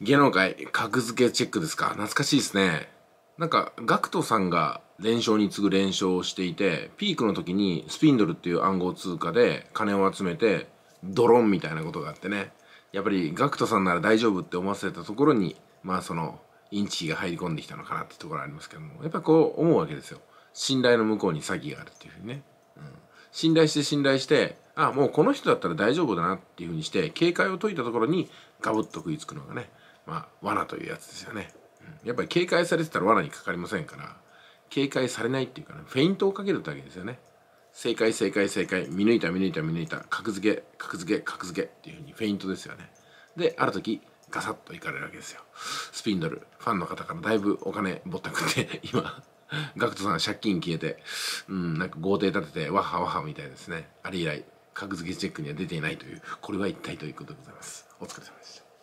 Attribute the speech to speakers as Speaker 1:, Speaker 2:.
Speaker 1: 芸能界格付けチェックですか懐かしいですねなんか GACKT さんが連勝に次ぐ連勝をしていてピークの時にスピンドルっていう暗号通貨で金を集めてドロンみたいなことがあってねやっぱり GACKT さんなら大丈夫って思わせたところにまあそのインチキが入り込んできたのかなってところありますけどもやっぱこう思うわけですよ信頼の向こうに詐欺があるって
Speaker 2: いうふうにね、うん、
Speaker 1: 信頼して信頼してあもうこの人だったら大丈夫だなっていうふうにして警戒を解いたところにガブッと食いつくのがねまあ、罠というやつですよね、うん、やっぱり警戒されてたら罠にかかりませんから警戒されないっていうかねフェイントをかけるだけですよね正解正解正解見抜いた見抜いた見抜いた格付け格付け格付けっていうふうにフェイントですよねである時ガサッといかれるわけですよスピンドルファンの方からだいぶお金ぼったくって 今 gackt さん借金消えてうんなんか豪邸立ててわはわはみたいですねあれ以
Speaker 2: 来格付けチェックには出ていないというこれは一体ということでございますお疲れ様でした